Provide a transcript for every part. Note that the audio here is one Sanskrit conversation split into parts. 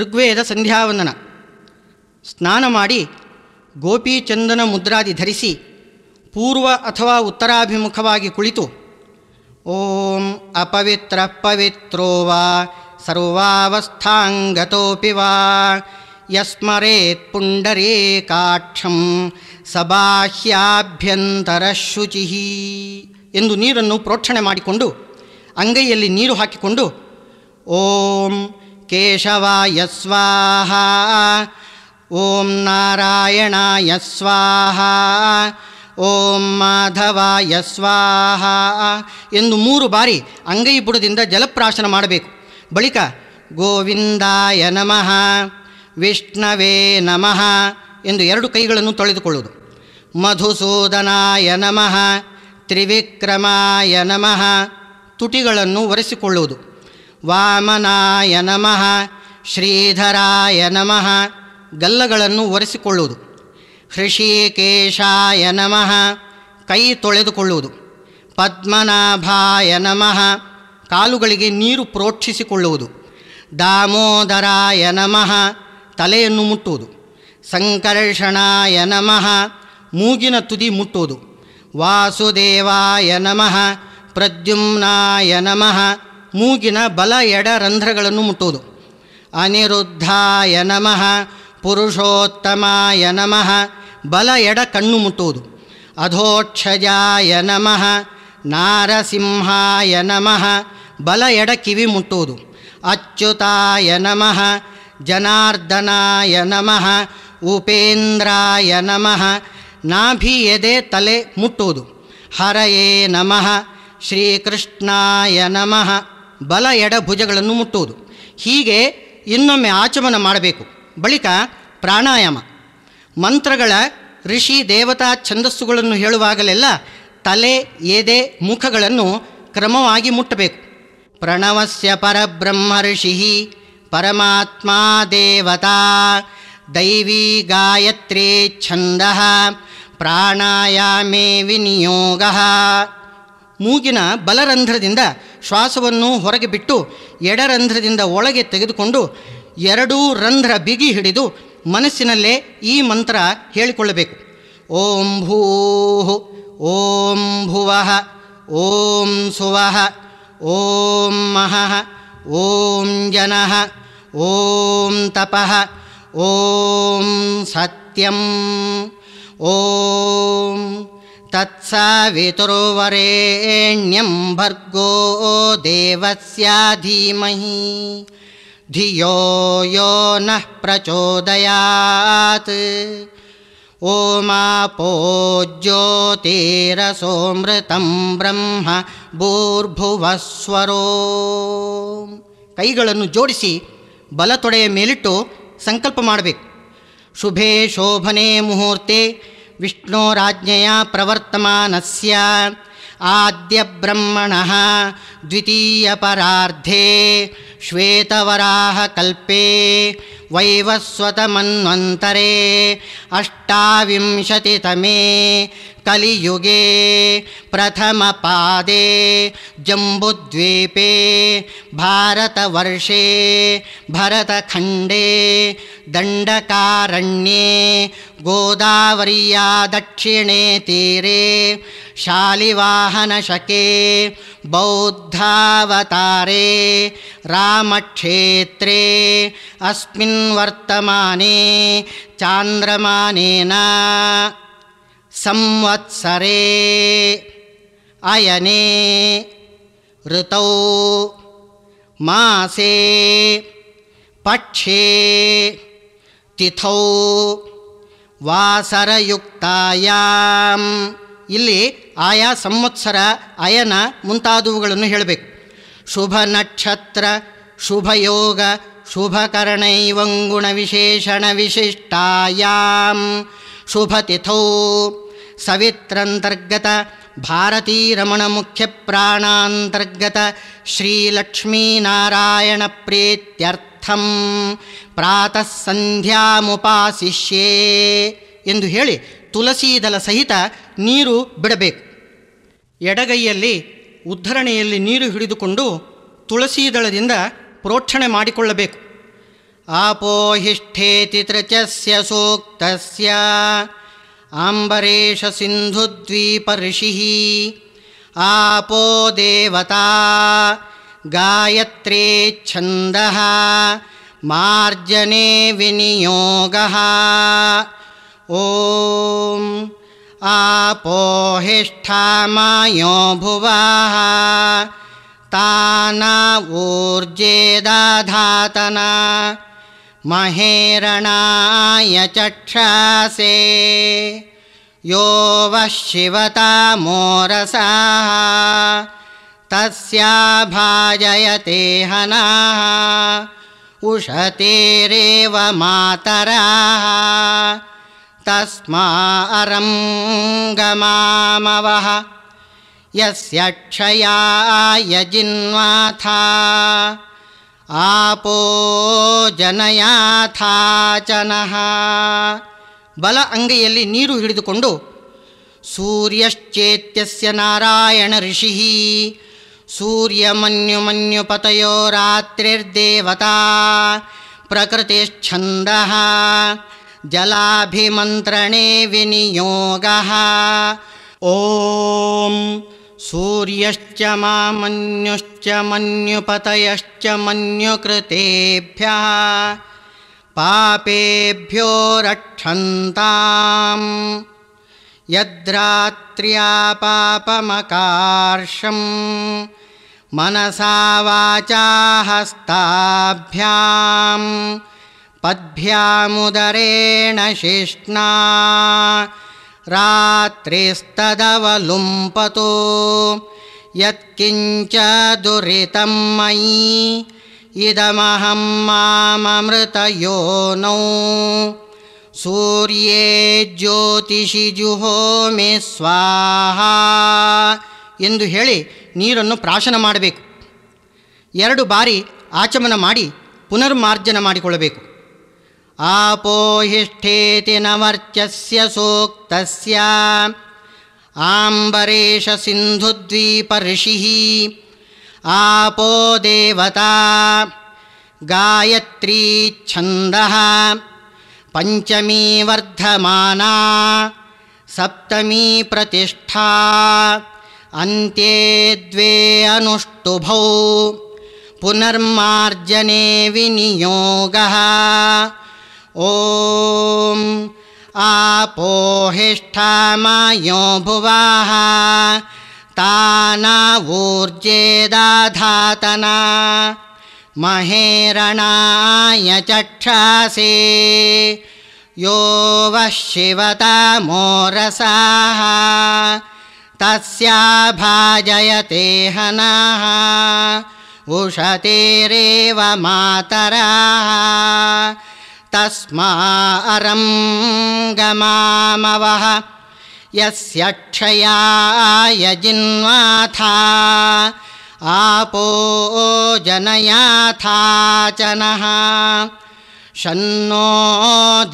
ಋಗ್ವೇದ ಸಂಧ್ಯಾವಂದನ ಸ್ನಾನ ಮಾಡಿ ಗೋಪೀಚಂದನ ಮುದ್ರಾದಿ ಧರಿಸಿ ಪೂರ್ವ ಅಥವಾ ಉತ್ತರಾಭಿಮುಖವಾಗಿ ಕುಳಿತು ಓಂ ಅಪವಿತ್ರ ಪವಿತ್ರೋ ವಾ ಸರ್ವಾವಸ್ಥಾಂಗತೋಪಿ ವಾ ಯಸ್ಮರೇತ್ ಪುಂಡರೇಕಾಕ್ಷಂ ಸಬಾಹ್ಯಾಭ್ಯಂತರ ಶುಚಿ ಎಂದು ನೀರನ್ನು ಪ್ರೋಕ್ಷಣೆ ಮಾಡಿಕೊಂಡು ಅಂಗೈಯಲ್ಲಿ ನೀರು ಹಾಕಿಕೊಂಡು ಓಂ केशवाय ಓಂ ಓಂ ಓಂ ಮಾಧವಾಯ ಸ್ವಾಹ ಎಂದು ಮೂರು ಬಾರಿ ಅಂಗೈ ಬುಡದಿಂದ ಜಲಪ್ರಾಶನ ಮಾಡಬೇಕು ಬಳಿಕ ಗೋವಿಂದಾಯ ನಮಃ ವಿಷ್ಣವೇ ನಮಃ ಎಂದು ಎರಡು ಕೈಗಳನ್ನು ತೊಳೆದುಕೊಳ್ಳುವುದು ಮಧುಸೂದನಾಯ ನಮಃ ತ್ರಿವಿಕ್ರಮಾಯ ನಮಃ ತುಟಿಗಳನ್ನು ಒರೆಸಿಕೊಳ್ಳುವುದು ವಾಮನಾಯ ನಮಃ ಶ್ರೀಧರಾಯ ನಮಃ ಗಲ್ಲಗಳನ್ನು ಒರೆಸಿಕೊಳ್ಳುವುದು ಹೃಷಿಕೇಶಾಯ ನಮಃ ಕೈ ತೊಳೆದುಕೊಳ್ಳುವುದು ಪದ್ಮನಾಭಾಯ ನಮಃ ಕಾಲುಗಳಿಗೆ ನೀರು ಪ್ರೋಕ್ಷಿಸಿಕೊಳ್ಳುವುದು ದಾಮೋದರಾಯ ನಮಃ ತಲೆಯನ್ನು ಮುಟ್ಟುವುದು ಸಂಕರ್ಷಣಾಯ ನಮಃ ಮೂಗಿನ ತುದಿ ಮುಟ್ಟುವುದು ವಾಸುದೇವಾಯ ನಮಃ ಪ್ರದ್ಯುಮ್ನಾಯ ನಮಃ ಮೂಗಿನ ಬಲ ಎಡ ರಂಧ್ರಗಳನ್ನು ಮುಟ್ಟುವುದು ಅನಿರುದ್ಧಾಯ ನಮಃ ಪುರುಷೋತ್ತಮಾಯ ನಮಃ ಬಲ ಎಡ ಕಣ್ಣು ಮುಟ್ಟುವುದು ಅಧೋಕ್ಷಜಾಯ ನಮಃ ನಾರಸಿಂಹಾಯ ನಮಃ ಬಲ ಎಡ ಕಿವಿ ಮುಟ್ಟುವುದು ಅಚ್ಯುತಾಯ ನಮಃ ಜನಾರ್ದನಾಯ ನಮಃ ಉಪೇಂದ್ರಾಯ ನಮಃ ನಾಭಿ ಎದೆ ತಲೆ ಮುಟ್ಟುವುದು ಹರಯೇ ನಮಃ ಶ್ರೀಕೃಷ್ಣಾಯ ನಮಃ ಬಲ ಎಡ ಭುಜಗಳನ್ನು ಮುಟ್ಟುವುದು ಹೀಗೆ ಇನ್ನೊಮ್ಮೆ ಆಚಮನ ಮಾಡಬೇಕು ಬಳಿಕ ಪ್ರಾಣಾಯಾಮ ಮಂತ್ರಗಳ ಋಷಿ ದೇವತಾ ಛಂದಸ್ಸುಗಳನ್ನು ಹೇಳುವಾಗಲೆಲ್ಲ ತಲೆ ಎದೆ ಮುಖಗಳನ್ನು ಕ್ರಮವಾಗಿ ಮುಟ್ಟಬೇಕು ಪ್ರಣವಸ್ಯ ಪರಬ್ರಹ್ಮ ಋಷಿ ಪರಮಾತ್ಮ ದೇವತಾ ದೈವಿ ಗಾಯತ್ರಿ ಛಂದ ಪ್ರಾಣಾಯಾಮೇ ವಿನಿಯೋಗ ಮೂಗಿನ ಬಲರಂಧ್ರದಿಂದ ಶ್ವಾಸವನ್ನು ಹೊರಗೆ ಬಿಟ್ಟು ಎಡರಂಧ್ರದಿಂದ ಒಳಗೆ ತೆಗೆದುಕೊಂಡು ಎರಡೂ ರಂಧ್ರ ಬಿಗಿ ಹಿಡಿದು ಮನಸ್ಸಿನಲ್ಲೇ ಈ ಮಂತ್ರ ಹೇಳಿಕೊಳ್ಳಬೇಕು ಓಂ ಭೂ ಓಂ ಭುವ ಓಂ ಸುವಃ ಓಂ ಮಹಃ ಓಂ ಜನಃ ಓಂ ತಪಃ ಓಂ ಸತ್ಯಂ ಓಂ तत्सावितुर्वरेण्यं ಭರ್ಗೋ देवस्या धीमहि धियो यो नः प्रचोदयात् ಬ್ರಹ್ಮ ಭೂರ್ಭುವಸ್ವರೋ ಕೈಗಳನ್ನು ಜೋಡಿಸಿ ಬಲತೊಡೆಯ ಮೇಲಿಟ್ಟು ಸಂಕಲ್ಪ ಮಾಡಬೇಕು ಶುಭೇ ಶೋಭನೆ ಮುಹೂರ್ತೆ विष्णो राज्ञया प्रवर्तमानस्य आद्यब्रह्मणः द्वितीयपरार्धे श्वेतवराहकल्पे वैवस्वतमन्वन्तरे अष्टाविंशतितमे कलियुगे प्रथमपादे जम्बुद्वीपे भारतवर्षे भरतखण्डे दण्डकारण्ये दक्षिणे तीरे शालिवाहनशके बौद्धावतारे रा ಕ್ಷೇತ್ರೇ ಅಸ್ಮಿನ್ ವರ್ತಮಾನೆ ಚಾಂದ್ರಮಾನೇನ ಸಂವತ್ಸರೆ ಅಯನೆ ಋತೌ ಮಾಸೆ ಪಕ್ಷೇ ವಾಸರಯುಕ್ತಾಯಾಮ್ ವಾಸರಯುಕ್ತ ಇಲ್ಲಿ ಆಯಾ ಸಂವತ್ಸರ ಅಯನ ಮುಂತಾದವುಗಳನ್ನು ಹೇಳಬೇಕು ಶುಭ ನಕ್ಷತ್ರ ಶುಭಯೋಗ ಭಾರತೀರಮಣ ಮುಖ್ಯ ಪ್ರಾಣಂತರ್ಗತ ಶ್ರೀಲಕ್ಷ್ಮೀನಾರಾಯಣ ಪ್ರೀತ್ಯರ್ಥ ಪ್ರಾತಃ ಸಂಧ್ಯಾಮುಪಾಸಿಷ್ಯೇ ಎಂದು ಹೇಳಿ ತುಳಸೀದಲ ಸಹಿತ ನೀರು ಬಿಡಬೇಕು ಎಡಗೈಯಲ್ಲಿ ಉದ್ಧರಣೆಯಲ್ಲಿ ನೀರು ಹಿಡಿದುಕೊಂಡು ತುಳಸೀದಳದಿಂದ प्रोक्षणे माकल् आपोहिष्ठेतितृचस्य सूक्तस्य आम्बरेशसिन्धुद्वीपर्षिः आपो देवता गायत्रे छन्दः मार्जने विनियोगः ॐ आपोहिष्ठा मायोभुवाः ोर्जेदातना महेरणाय चक्षासे यो वः शिवता मोरसाः तस्याभाजयते हनाः उशतेरेव मातराः तस्मारं गमामवः यस्य क्षया यजिन्वाथा आपो जनयाथा च नः बल अङ्गैयु नीरु हिडिदुकोण्डु सूर्यश्चेत्यस्य नारायण ऋषिः सूर्यमन्युमन्युपतयो रात्रिर्देवता प्रकृतिश्छन्दः जलाभिमन्त्रणे विनियोगः ॐ सूर्यश्च मामन्युश्च मन्युपतयश्च मन्युकृतेभ्यः पापेभ्यो रक्षन्ताम् यद्रात्र्या पापमकार्षम् मनसा वाचा पद्भ्यामुदरेण शिष्णा ಯತ್ಕಿಂಚ ಯತ್ಕಿಂಚ ಮಯಿ ಇದಮಹಂ ಮಾಮೃತ ಯೋನೌ ಸೂರ್ಯೇ ಜ್ಯೋತಿಷಿ ಜುಹೋಮೆ ಸ್ವಾಹ ಎಂದು ಹೇಳಿ ನೀರನ್ನು ಪ್ರಾಶನ ಮಾಡಬೇಕು ಎರಡು ಬಾರಿ ಆಚಮನ ಮಾಡಿ ಪುನರ್ಮಾರ್ಜನ ಮಾಡಿಕೊಳ್ಳಬೇಕು आपोहिष्ठेति नमर्चस्य सूक्तस्य आम्बरेशसिन्धुद्वीपर्षिः आपो देवता गायत्रीच्छन्दः पञ्चमी वर्धमाना सप्तमी प्रतिष्ठा अन्ते द्वे अनुष्टुभौ पुनर्मार्जने विनियोगः ॐ आपोहिष्ठाम यो भुवाः तानावूर्जेदातना महेरणाय चक्षासि यो वः शिवतमोरसाः तस्या भाजयते हनाः मातराः तस्मा गमामवः यस्य क्षयाय जिन्वाथा आपो जनयाथा च नः शन्नो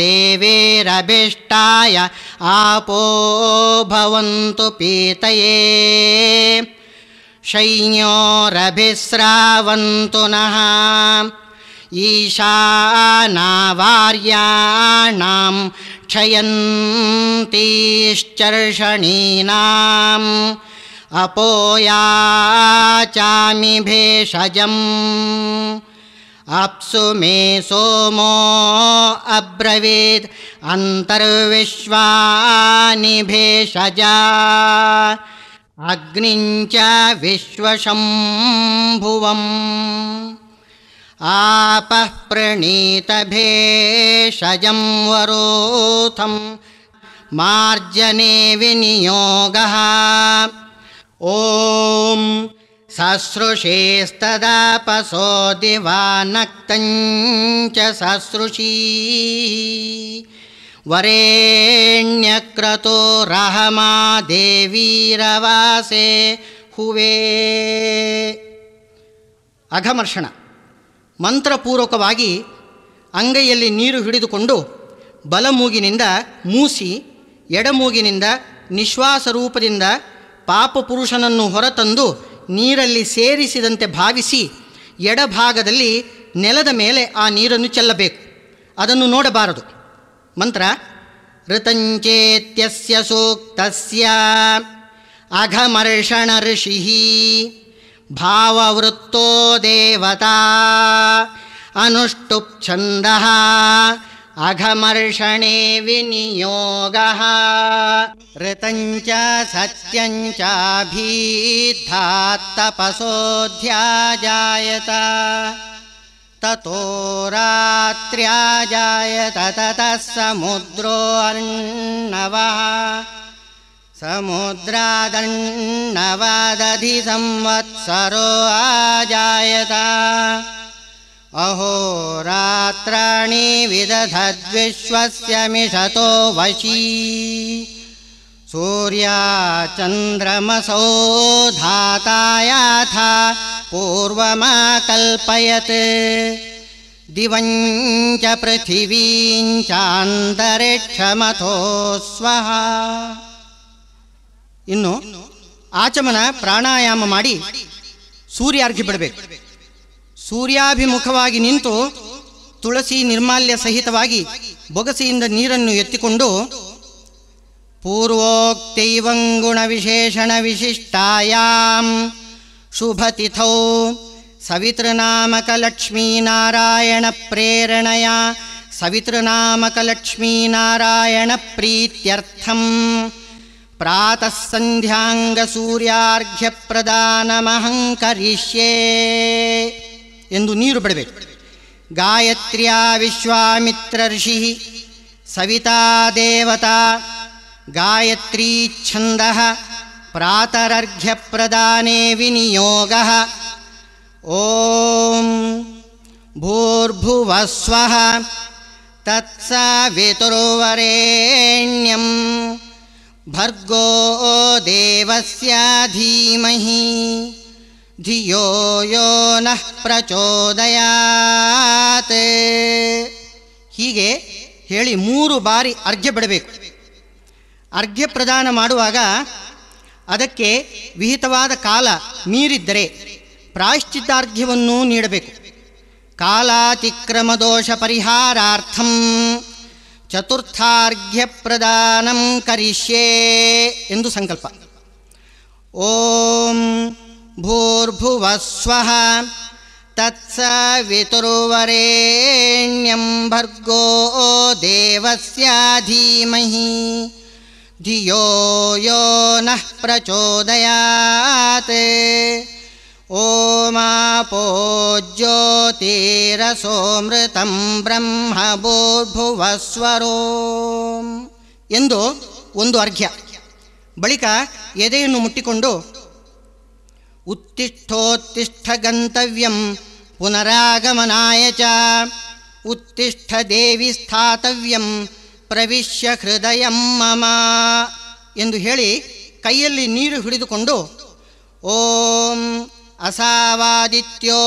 देवेरभीष्टाय देवे आपो भवन्तु पीतये शय्यो नः ईशाना वार्याणां क्षयन्तिश्चर्षणीनाम् अपोयाचामिभेषजम् अप्सु मे सोमो अब्रवीत् अन्तर्विश्वानि भेषजा अग्निं च प्रणीत प्रणीतभेषजं वरोथम मार्जने विनियोग ओ ससृषेस्तदापसो दिवानक्तं च ससृषी वरेण्यक्रतोरहमा देवीरवासे हुवे अघमर्षण ಮಂತ್ರಪೂರ್ವಕವಾಗಿ ಅಂಗೈಯಲ್ಲಿ ನೀರು ಹಿಡಿದುಕೊಂಡು ಬಲಮೂಗಿನಿಂದ ಮೂಸಿ ಎಡಮೂಗಿನಿಂದ ನಿಶ್ವಾಸ ರೂಪದಿಂದ ಪಾಪಪುರುಷನನ್ನು ಹೊರತಂದು ನೀರಲ್ಲಿ ಸೇರಿಸಿದಂತೆ ಭಾವಿಸಿ ಎಡಭಾಗದಲ್ಲಿ ನೆಲದ ಮೇಲೆ ಆ ನೀರನ್ನು ಚೆಲ್ಲಬೇಕು ಅದನ್ನು ನೋಡಬಾರದು ಮಂತ್ರ ಋತಂಚೇತ್ಯಸ್ಯ ಸೂಕ್ತಸ್ಯ ಅಘಮರ್ಷಣ ಋಷಿ भाववृत्तो देवता छन्दः अघमर्षणे विनियोगः ऋतम् च सत्यम् ततो रात्र्याजायत ततः अन्नवा समुद्रादण्डवादधि संवत्सरो आजायता अहो रात्राणि विदधद्विश्वस्य मिषतो वशी सूर्याचन्द्रमसौ धातायाथा पूर्वमाकल्पयत् दिवं च पृथिवीञ्चान्तरिक्षमथो ಇನ್ನು ಆಚಮನ ಪ್ರಾಣಾಯಾಮ ಮಾಡಿ ಸೂರ್ಯಾರ್ಘಿ ಬಿಡಬೇಕು ಸೂರ್ಯಾಭಿಮುಖವಾಗಿ ನಿಂತು ತುಳಸಿ ನಿರ್ಮಾಲ್ಯ ಸಹಿತವಾಗಿ ಬೊಗಸೆಯಿಂದ ನೀರನ್ನು ಎತ್ತಿಕೊಂಡು ಪೂರ್ವೋಕ್ತೈವಂಗುಣ ವಿಶೇಷಣ ವಿಶಿಷ್ಟಾಯಾಮ್ ಶುಭತಿಥೌ ಸವಿತೃನಾಮಕಲಕ್ಷ್ಮೀನಾರಾಯಣ ಪ್ರೇರಣೆಯ ಸವಿತೃನಾಮಕಲಕ್ಷ್ಮೀನಾರಾಯಣ ಪ್ರೀತ್ಯರ್ಥಂ प्रातःसन्ध्याङ्गसूर्यार्घ्यप्रदानमहङ्करिष्ये पडवे गायत्र्या विश्वामित्र ऋषिः सविता देवता गायत्रीच्छन्दः प्रातरर्घ्यप्रदाने विनियोगः ॐ भूर्भुवस्वः तत्सवितुर्वरेण्यम् ಭರ್ಗೋ देवस्य ಧೀಮಹಿ धियो यो ಪ್ರಚೋದಯಾತ್ ಹೀಗೆ ಹೇಳಿ ಮೂರು ಬಾರಿ ಅರ್ಘ್ಯ ಬಿಡಬೇಕು ಅರ್ಘ್ಯ ಪ್ರದಾನ ಮಾಡುವಾಗ ಅದಕ್ಕೆ ವಿಹಿತವಾದ ಕಾಲ ಮೀರಿದ್ದರೆ ಅರ್ಘ್ಯವನ್ನು ನೀಡಬೇಕು ಕಾಲಾತಿಕ್ರಮ ದೋಷ ಪರಿಹಾರಾರ್ಥಂ चतुर्थार्घ्यप्रदानं करिष्ये ಎಂದು ಸಂಕಲ್ಪ ಓಂ ಭೂರ್ಭುವಃ ಸ್ವಃ तत्सवितुर्वरेण्यं भर्गो देवस्या धीमहि धियो यो नः प्रचोदयात् ओमापो ಜ್ಯೋತಿರಸೋಮೃತಂ ಬ್ರಹ್ಮ ಎಂದು ಒಂದು ಅರ್ಘ್ಯ ಬಳಿಕ ಎದೆಯನ್ನು ಮುಟ್ಟಿಕೊಂಡು ಉತ್ತಿಷ್ಠೋತ್ತಿಷ್ಠ ಗಂತವ್ಯಂ ಪುನರಾಗಮನಾಯ ಚ ಉತ್ತಿಷ್ಠ ದೇವಿ ಸ್ಥಾತವ್ಯಂ ಪ್ರವಿಶ್ಯ ಹೃದಯ ಮಮ ಎಂದು ಹೇಳಿ ಕೈಯಲ್ಲಿ ನೀರು ಹಿಡಿದುಕೊಂಡು ಓಂ ಅಸಾವಾದಿತ್ಯೋ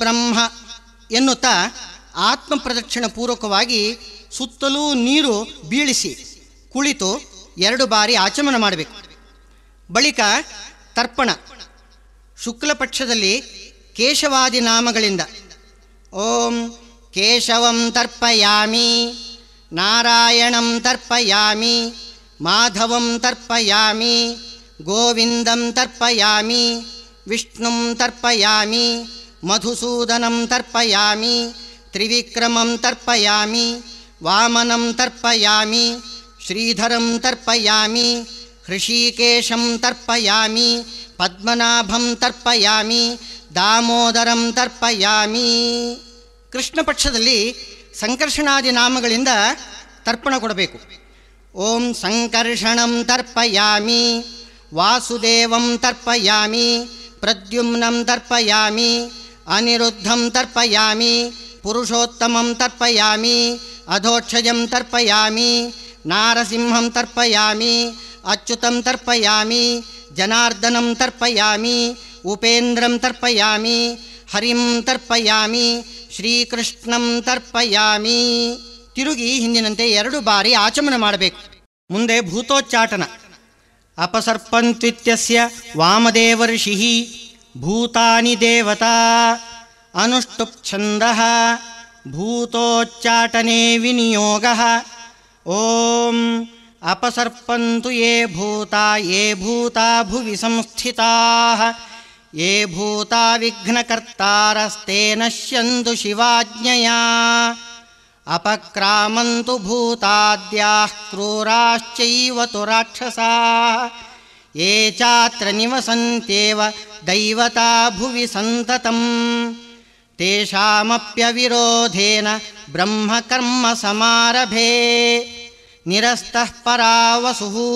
ಬ್ರಹ್ಮ ಎನ್ನುತ್ತಾ ಆತ್ಮ ಪ್ರದಕ್ಷಿಣ ಪೂರ್ವಕವಾಗಿ ಸುತ್ತಲೂ ನೀರು ಬೀಳಿಸಿ ಕುಳಿತು ಎರಡು ಬಾರಿ ಆಚಮನ ಮಾಡಬೇಕು ಬಳಿಕ ತರ್ಪಣ ಶುಕ್ಲಪಕ್ಷದಲ್ಲಿ ಕೇಶವಾದಿ ನಾಮಗಳಿಂದ ಓಂ ಕೇಶವಂ ತರ್ಪಯಾಮಿ ನಾರಾಯಣಂ ತರ್ಪಯಾಮಿ ಮಾಧವಂ ತರ್ಪಯಾಮಿ ಗೋವಿಂದಂ ತರ್ಪಯಾಮಿ ವಿಷ್ಣುಂ ತರ್ಪಯಾಮಿ ಮಧುಸೂದನಂ ತರ್ಪಯಾಮಿ ತ್ರಿವಿಕ್ರಮಂ ತರ್ಪಯಾಮಿ ವಾಮನಂ ತರ್ಪಯಾಮಿ ಶ್ರೀಧರಂ ತರ್ಪಯಾಮಿ ಹೃಷೀಕೇಶಂ ತರ್ಪಯಾಮಿ ಪದ್ಮನಾಭಂ ತರ್ಪಯಾಮಿ ದಾಮೋದರಂ ತರ್ಪಯಾಮಿ ಕೃಷ್ಣಪಕ್ಷದಲ್ಲಿ ಸಂಕರ್ಷಣಾದಿ ನಾಮಗಳಿಂದ ತರ್ಪಣ ಕೊಡಬೇಕು ಓಂ ಸಂಕರ್ಷಣಂ ತರ್ಪಯಾಮಿ ವಾಸುದೇವಂ ತರ್ಪಯಾಮಿ ಪ್ರದ್ಯುಮ್ನಂ ತರ್ಪಯಾಮಿ ಅನಿರುದ್ಧ ತರ್ಪಯಾಮಿ ಪುರುಷೋತ್ತಮಂ ತರ್ಪಯಾಮಿ ಅಧೋಕ್ಷಜಂ ತರ್ಪಯಾಮಿ ನಾರಸಿಂಹಂ ತರ್ಪಯಾಮಿ ಅಚ್ಯುತಂ ತರ್ಪಯಾಮಿ ಜನಾರ್ದನಂ ತರ್ಪಯಾಮಿ ಉಪೇಂದ್ರಂ ತರ್ಪಯಾಮಿ ಹರಿಂ ತರ್ಪಯಾಮಿ ಶ್ರೀಕೃಷ್ಣಂ ತರ್ಪಯಾಮಿ ತಿರುಗಿ ಹಿಂದಿನಂತೆ ಎರಡು ಬಾರಿ ಆಚಮನ ಮಾಡಬೇಕು ಮುಂದೆ ಭೂತೋಚ್ಚಾಟನ अपसर्पन्त्वित्यस्य वामदेवर्षिः भूतानि देवता अनुष्टुप्छन्दः भूतोच्चाटने विनियोगः ॐ अपसर्पन्तु ये भूता ये भूता भुवि संस्थिताः ये भूता विघ्नकर्तारस्ते नश्यन्तु शिवाज्ञया ಅಪಕ್ರಾಮು ಭೂತ್ರೂರಶ್ಚವಸಾತ್ರ ನಿವಸ ದೈವತು ವಿಂತತಾಪ್ಯವಿರೋಧೇನ ಬ್ರಹ್ಮ ಕರ್ಮ ಸಮಾರಭೇ ನಿರಸ್ತಃ ಪರಾವಸುಹು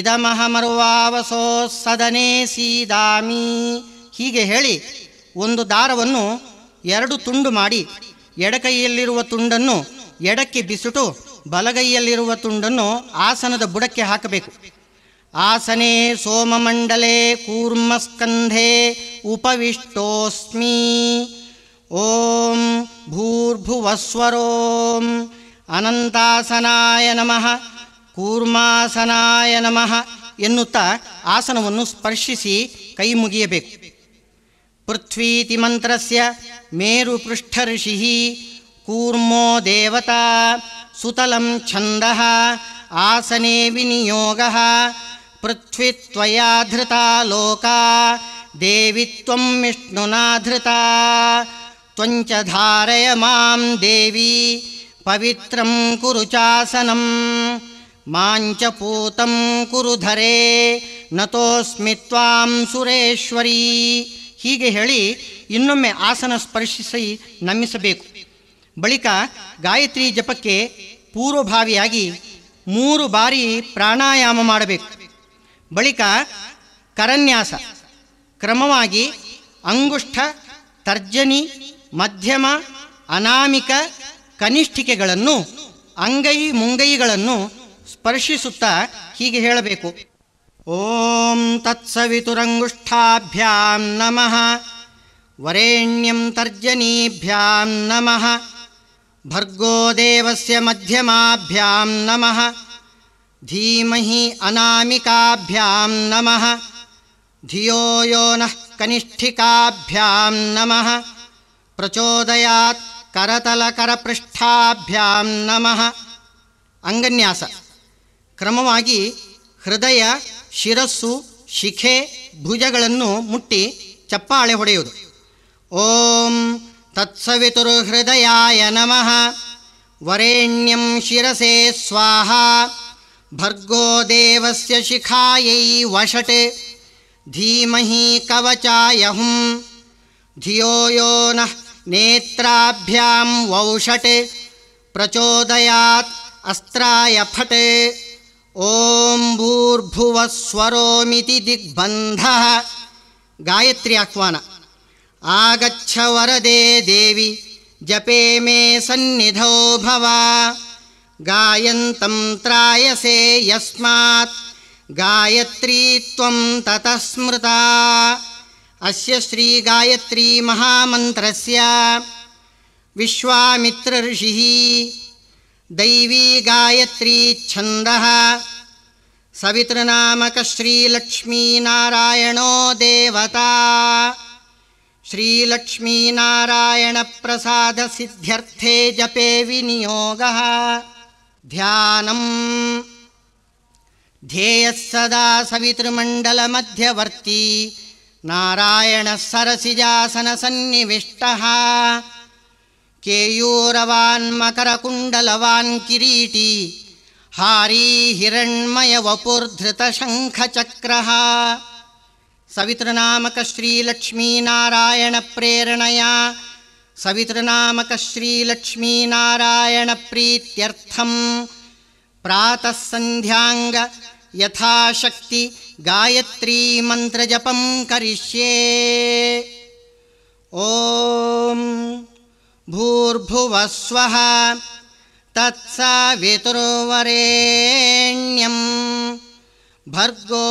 ಇದಮಹ ಮರ್ವಸೋ ಸದನೆ ಸೀದಾಮಿ ಹೀಗೆ ಹೇಳಿ ಒಂದು ದಾರವನ್ನು ಎರಡು ತುಂಡು ಮಾಡಿ ಎಡಕೈಯಲ್ಲಿರುವ ತುಂಡನ್ನು ಎಡಕ್ಕೆ ಬಿಸಿಟು ಬಲಗೈಯಲ್ಲಿರುವ ತುಂಡನ್ನು ಆಸನದ ಬುಡಕ್ಕೆ ಹಾಕಬೇಕು ಆಸನೆ ಸೋಮಮಂಡಲೆ ಕೂರ್ಮಸ್ಕಂಧೇ ಉಪವಿಷ್ಟೋಸ್ಮಿ ಓಂ ಭೂರ್ಭುವಸ್ವರೋಂ ಅನಂತಾಸನಾಯ ನಮಃ ಕೂರ್ಮಾಸನಾಯ ನಮಃ ಎನ್ನುತ್ತಾ ಆಸನವನ್ನು ಸ್ಪರ್ಶಿಸಿ ಕೈ ಮುಗಿಯಬೇಕು पृथ्वीति मन्त्रस्य मेरुपृष्ठर्षिः कूर्मो देवता सुतलं छन्दः आसने विनियोगः पृथ्वी लोका देवि त्वं विष्णुनाधृता त्वं च धारय मां देवी पवित्रं कुरु चासनं मां च पूतं कुरुधरे नतोऽस्मि त्वां सुरेश्वरी ಹೀಗೆ ಹೇಳಿ ಇನ್ನೊಮ್ಮೆ ಆಸನ ಸ್ಪರ್ಶಿಸಿ ನಮಿಸಬೇಕು ಬಳಿಕ ಗಾಯತ್ರಿ ಜಪಕ್ಕೆ ಪೂರ್ವಭಾವಿಯಾಗಿ ಮೂರು ಬಾರಿ ಪ್ರಾಣಾಯಾಮ ಮಾಡಬೇಕು ಬಳಿಕ ಕರನ್ಯಾಸ ಕ್ರಮವಾಗಿ ಅಂಗುಷ್ಠ ತರ್ಜನಿ ಮಧ್ಯಮ ಅನಾಮಿಕ ಕನಿಷ್ಠಿಕೆಗಳನ್ನು ಅಂಗೈ ಮುಂಗೈಗಳನ್ನು ಸ್ಪರ್ಶಿಸುತ್ತಾ ಹೀಗೆ ಹೇಳಬೇಕು ॐ तत्सवितुरङ्गुष्ठाभ्यां नमः वरेण्यं तर्जनीभ्यां नमः भर्गोदेवस्य मध्यमाभ्यां नमः धीमहि अनामिकाभ्यां नमः धियो यो नः कनिष्ठिकाभ्यां नमः प्रचोदयात् करतलकरपृष्ठाभ्यां नमः अङ्गन्यास क्रमवागी हृदय शिरस्सु शिखे भुजग मुट्टि चप्पाळे होडयुं तत्सवितुर्हृदयाय नमः वरेण्यं शिरसे स्वाहा भर्गोदेवस्य शिखायै वषट् धीमहि कवचायहुं हुं धियो यो नः नेत्राभ्यां वौषट् प्रचोदयात् अस्त्राय फट् ॐ भूर्भुवः स्वरोमिति दिग्बन्धः आह्वान आगच्छ देवि जपे मे सन्निधो भव गायन्तं त्रायसे यस्मात् गायत्रीत्वं ततः स्मृता अस्य श्रीगायत्रीमहामन्त्रस्य विश्वामित्रऋषिः दैवी गायत्री छन्दः सवितृनामकश्रीलक्ष्मीनारायणो देवता श्रीलक्ष्मीनारायणप्रसादसिद्ध्यर्थे जपे विनियोगः ध्यानम् ध्येयः सदा सवितृमण्डलमध्यवर्ती नारायणः सरसिजासनसन्निविष्टः किरीटी हारी हिरण्मयवपुर्धृतशङ्खचक्रः सवितृनामक श्रीलक्ष्मीनारायणप्रेरणया सवितृनामक श्रीलक्ष्मीनारायणप्रीत्यर्थं प्रातः यथाशक्ति गायत्री करिष्ये ओ भूर्भुवस्वः तत्सवितुर्वरेण्यं भर्गो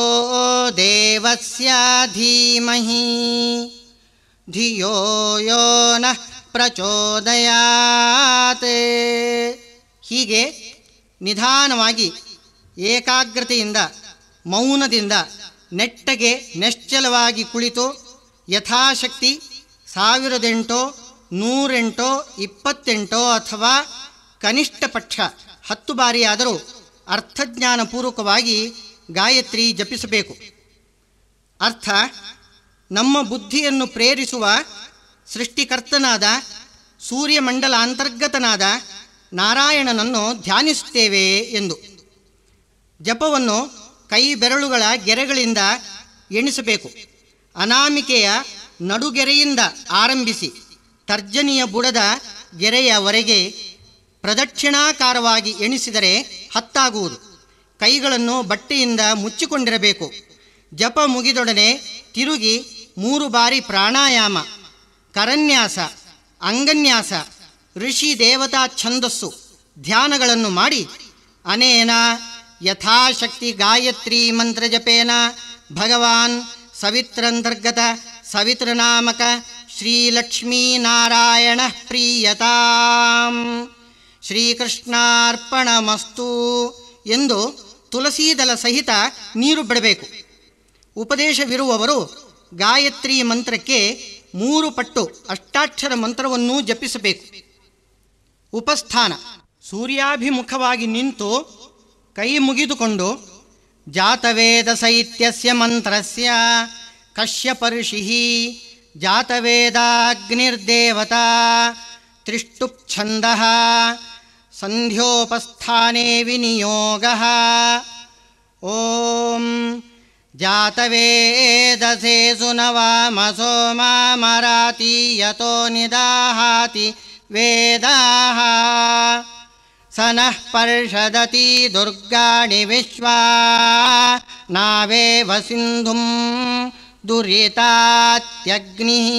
देवस्य धीमहि धियो यो नःप्रचोदयात् हीगे निधान एकाग्रतया मौनद नेट्टगे निश्चलवालितो यथाशक्ति सावरदेण्टो ನೂರೆಂಟೋ ಇಪ್ಪತ್ತೆಂಟೋ ಅಥವಾ ಕನಿಷ್ಠ ಪಕ್ಷ ಹತ್ತು ಬಾರಿಯಾದರೂ ಅರ್ಥಜ್ಞಾನಪೂರ್ವಕವಾಗಿ ಗಾಯತ್ರಿ ಜಪಿಸಬೇಕು ಅರ್ಥ ನಮ್ಮ ಬುದ್ಧಿಯನ್ನು ಪ್ರೇರಿಸುವ ಸೃಷ್ಟಿಕರ್ತನಾದ ಸೂರ್ಯಮಂಡಲ ಅಂತರ್ಗತನಾದ ನಾರಾಯಣನನ್ನು ಧ್ಯಾನಿಸುತ್ತೇವೆ ಎಂದು ಜಪವನ್ನು ಕೈ ಬೆರಳುಗಳ ಗೆರೆಗಳಿಂದ ಎಣಿಸಬೇಕು ಅನಾಮಿಕೆಯ ನಡುಗೆರೆಯಿಂದ ಆರಂಭಿಸಿ ತರ್ಜನಿಯ ಬುಡದ ಗೆರೆಯವರೆಗೆ ಪ್ರದಕ್ಷಿಣಾಕಾರವಾಗಿ ಎಣಿಸಿದರೆ ಹತ್ತಾಗುವುದು ಕೈಗಳನ್ನು ಬಟ್ಟೆಯಿಂದ ಮುಚ್ಚಿಕೊಂಡಿರಬೇಕು ಜಪ ಮುಗಿದೊಡನೆ ತಿರುಗಿ ಮೂರು ಬಾರಿ ಪ್ರಾಣಾಯಾಮ ಕರನ್ಯಾಸ ಅಂಗನ್ಯಾಸ ಋಷಿ ದೇವತಾ ಛಂದಸ್ಸು ಧ್ಯಾನಗಳನ್ನು ಮಾಡಿ ಅನೇನ ಯಥಾಶಕ್ತಿ ಗಾಯತ್ರಿ ಮಂತ್ರಜಪೇನ ಭಗವಾನ್ ಸವಿತ್ರಂತರ್ಗತ ಸವಿತ್ರನಾಮಕ ಶ್ರೀಲಕ್ಷ್ಮೀನಾರಾಯಣ प्रीयताम् ಶ್ರೀಕೃಷ್ಣಾರ್ಪಣಮಸ್ತು ಎಂದು ತುಳಸೀದಲ ಸಹಿತ ನೀರು ಬಿಡಬೇಕು ಉಪದೇಶವಿರುವವರು ಗಾಯತ್ರಿ ಮಂತ್ರಕ್ಕೆ ಮೂರು ಪಟ್ಟು ಅಷ್ಟಾಕ್ಷರ ಮಂತ್ರವನ್ನು ಜಪಿಸಬೇಕು ಉಪಸ್ಥಾನ ಸೂರ್ಯಾಭಿಮುಖವಾಗಿ ನಿಂತು ಕೈ ಮುಗಿದುಕೊಂಡು ಜಾತವೇದ ಸೈತ್ಯಸ್ಯ ಮಂತ್ರಸ್ಯ ಕಶ್ಯಪರ್ಷಿ जातवेदाग्निर्देवता त्रिष्टुप्छन्दः सन्ध्योपस्थाने विनियोगः ॐ जातवेदशे सुनवामसो मामराति यतो निदाहाति वेदाः स नः पर्षदति दुर्गाणि विश्वा नावेव सिन्धुम् दुरितात्यग्निः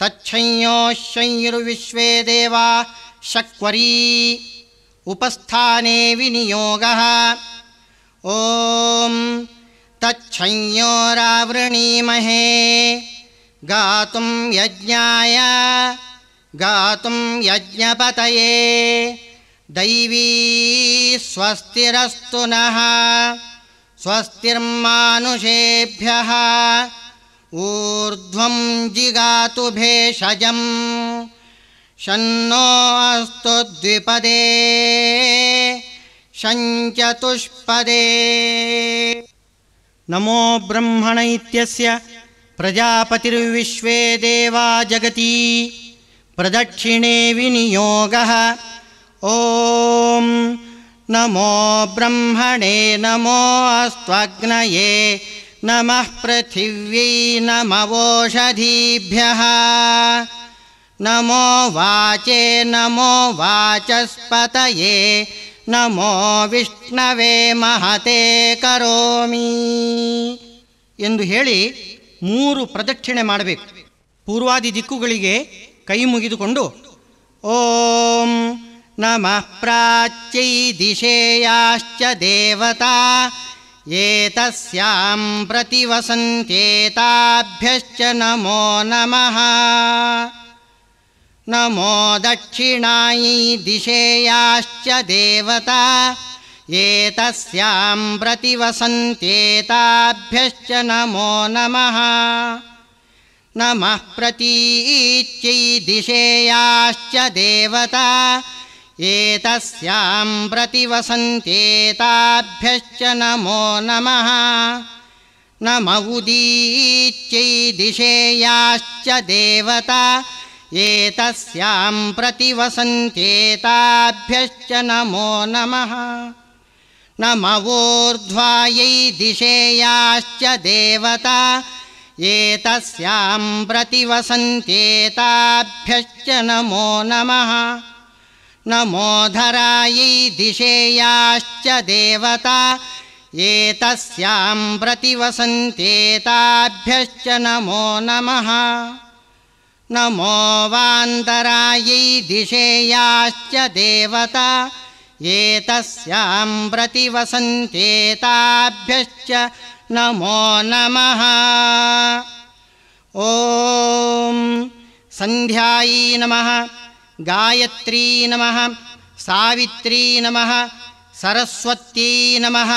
तच्छंयोश्शञर्विश्वे देवा शक्वरी उपस्थाने विनियोगः ॐ तच्छंयोरावृणीमहे गातुं यज्ञाय गातुं यज्ञपतये दैवी स्वस्तिरस्तु नः स्वस्तिर्मानुषेभ्यः ऊर्ध्वं जिगातु भेषजम् अस्तु द्विपदे शञ्चतुष्पदे नमो ब्रह्मण इत्यस्य प्रजापतिर्विश्वे देवा जगती प्रदक्षिणे विनियोगः ॐ ನಮೋ ನಮೋ ನಮೋ ನಮಃ ನಮಃ ನಮ ನಮವೋಷಧೀಭ್ಯ ನಮೋ ವಾಚೆ ನಮೋ ವಾಚಸ್ಪತೇ ನಮೋ ವಿಷ್ಣವೇ ಮಹತೆ ಕರೋಮಿ ಎಂದು ಹೇಳಿ ಮೂರು ಪ್ರದಕ್ಷಿಣೆ ಮಾಡಬೇಕು ಪೂರ್ವಾದಿ ದಿಕ್ಕುಗಳಿಗೆ ಕೈ ಮುಗಿದುಕೊಂಡು ಓಂ नमः प्राच्यै दिशेयाश्च देवता नमो नमः नमो दक्षिणायै दिशेयाश्च देवता ये तस्यां प्रतिवसन्त्येताभ्यश्च नमो नमः नमः प्रतीच्यै दिशेयाश्च देवता एतस्यां प्रतिवसन्त्येताभ्यश्च प्रतिवसन्ते ताभ्यश्च नमो नमः न मुदीच्यै देवता एतस्यां प्रतिवसन्त्येताभ्यश्च प्रतिवसन्ते ताभ्यश्च नमो नमः न मवोर्ध्वायै दिशेयाश्च देवता एतस्यां प्रतिवसन्त्येताभ्यश्च प्रतिवसन्ते ताभ्यश्च नमो नमः नमो धरायै देवता देव तस्यां प्रतिवसन्तेताभ्यश्च नमो नमः नमो वान्तरायै दिशेयाश्च देवता ये तस्यां नमो नमः ॐ सन्ध्यायै नमः गायत्री नमः सावित्री नमः सरस्वती नमः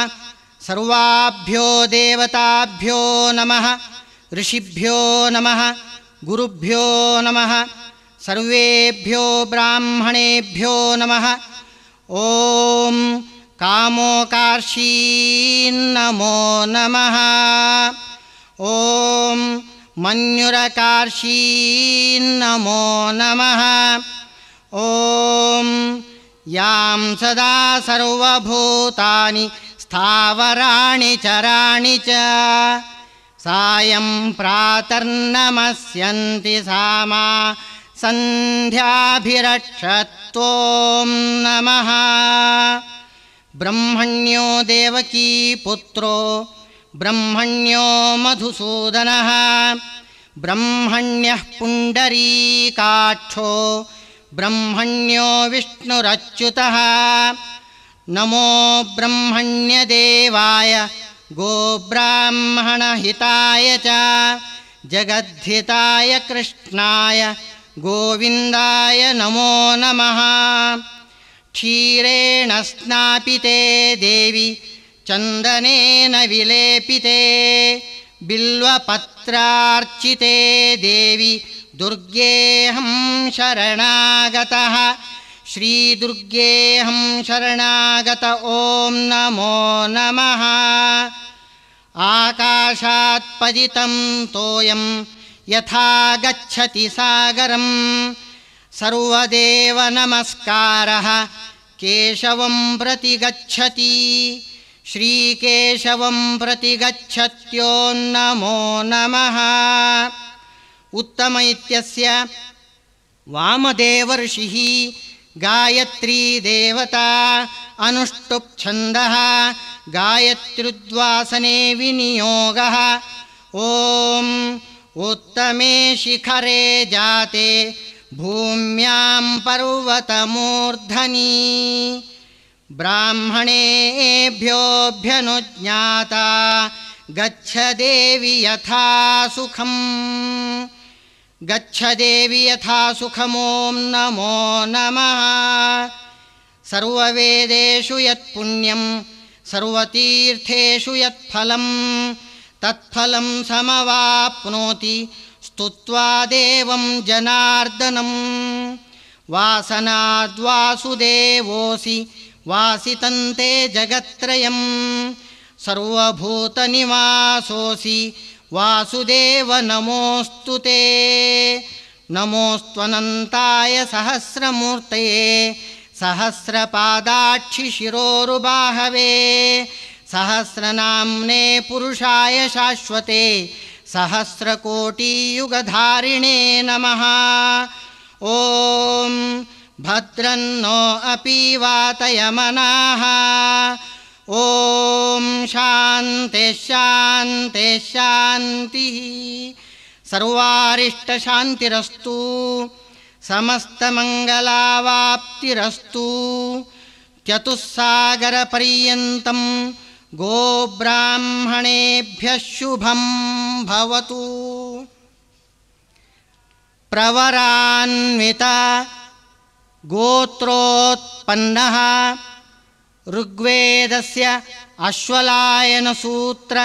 सर्वाभ्यो देवताभ्यो नमः ऋषिभ्यो नमः गुरुभ्यो नमः सर्वेभ्यो ब्राह्मणेभ्यो नमः ॐ कामोकार्षीन्नमो नमः ॐ मन्युरकार्षीन्नमो नमः ॐ यां सदा सर्वभूतानि स्थावराणि चराणि च सायं प्रातर्नमस्यन्ति सा मा सन्ध्याभिरक्षत्वं नमः ब्रह्मण्यो देवकी पुत्रो ब्रह्मण्यो मधुसूदनः ब्रह्मण्यः पुण्डरीकाष्ठो ब्रह्मण्यो विष्णुरच्युतः नमो ब्रह्मण्यदेवाय गोब्राह्मणहिताय च जगद्धिताय कृष्णाय गोविन्दाय नमो नमः क्षीरेण स्नापिते देवि चन्दनेन विलेपिते बिल्वपत्रार्चिते देवि दुर्गेऽहं शरणागतः श्रीदुर्गेऽहं शरणागत ॐ नमो नमः आकाशात्पतितं तोयं यथा गच्छति सागरं सर्वदेवनमस्कारः केशवं प्रति गच्छति श्रीकेशवं प्रति गच्छत्यों नमो नमः उत्तम इत्यस्य वामदेवर्षिः गायत्री देवता अनुष्टुप्छन्दः गायत्रुद्वासने विनियोगः ॐ उत्तमे शिखरे जाते भूम्यां पर्वतमूर्धनी ब्राह्मणेभ्योऽभ्यनुज्ञाता गच्छ देवि यथा सुखम् गच्छ देवि यथा सुखमों नमो नमः सर्ववेदेषु यत्पुण्यं सर्वतीर्थेषु यत्फलं तत्फलं समवाप्नोति स्तुत्वा देवं जनार्दनं वासनाद्वासुदेवोऽसि वासितन्ते जगत्त्रयं सर्वभूतनिवासोऽसि वासुदेव वासुदेवनमोऽस्तु ते नमोऽस्त्वनन्ताय सहस्रमूर्तये सहस्रपादाक्षिशिरोरुबाहवे सहस्रनाम्ने पुरुषाय शाश्वते सहस्रकोटियुगधारिणे नमः ॐ भद्रन्नो अपि वातयमनाः ॐ शान्ते शान्ते शान्तिः सर्वारिष्टशान्तिरस्तु समस्तमङ्गलावाप्तिरस्तु च्यतुस्सागरपर्यन्तं गोब्राह्मणेभ्यः शुभं भवतु प्रवरान्विता गोत्रोत्पन्नः ಋಗ್ವೇದಸ್ಯ ಅಶ್ವಲಾಯನಸೂತ್ರ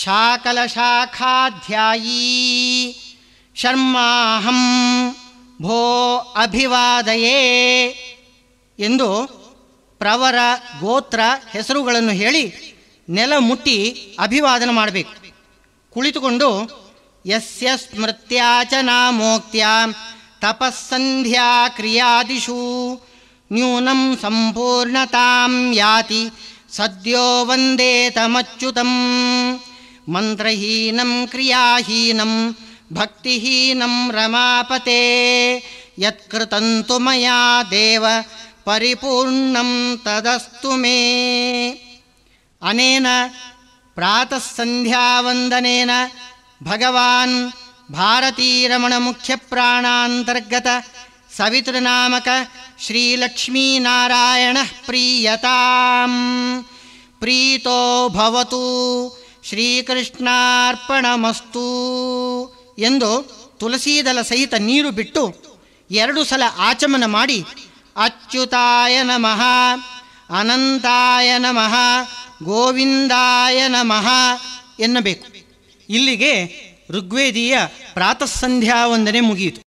ಶಾಕಲಶಾಖಾಧ್ಯಾಯೀ ಶರ್ಮಾಹಂ ಭೋ ಅಭಿವಾದಯೇ ಎಂದು ಪ್ರವರ ಗೋತ್ರ ಹೆಸರುಗಳನ್ನು ಹೇಳಿ ನೆಲ ಮುಟ್ಟಿ ಅಭಿವಾದನ ಮಾಡಬೇಕು ಕುಳಿತುಕೊಂಡು ಯಸ್ಯ ಸ್ಮೃತ್ಯಾಚ ನಾಮೋಕ್ತ್ಯ ತಪಸ್ಸಂಧ್ಯಾ ಕ್ರಿಯಾದಿಶೂ न्यूनं सम्पूर्णतां याति सद्यो वन्देतमच्युतं मन्त्रहीनं क्रियाहीनं भक्तिहीनं रमापते यत्कृतं तु मया देव परिपूर्णं तदस्तु मे अनेन प्रातःसन्ध्यावन्दनेन भगवान् भारतीरमणमुख्यप्राणान्तर्गत ಸವಿತೃನಾಮಕ ಶ್ರೀಲಕ್ಷ್ಮೀನಾರಾಯಣ ಪ್ರೀಯತಾಂ ಪ್ರೀತೋ ಶ್ರೀಕೃಷ್ಣಾರ್ಪಣಮಸ್ತು ಎಂದು ತುಳಸೀದಲ ಸಹಿತ ನೀರು ಬಿಟ್ಟು ಎರಡು ಸಲ ಆಚಮನ ಮಾಡಿ ಅಚ್ಯುತಾಯ ನಮಃ ಅನಂತಾಯ ನಮಃ ಗೋವಿಂದಾಯ ನಮಃ ಎನ್ನಬೇಕು ಇಲ್ಲಿಗೆ ಋಗ್ವೇದಿಯ ಪ್ರಾತಃಸಂಧ್ಯಾ ವಂದನೆ ಮುಗಿಯಿತು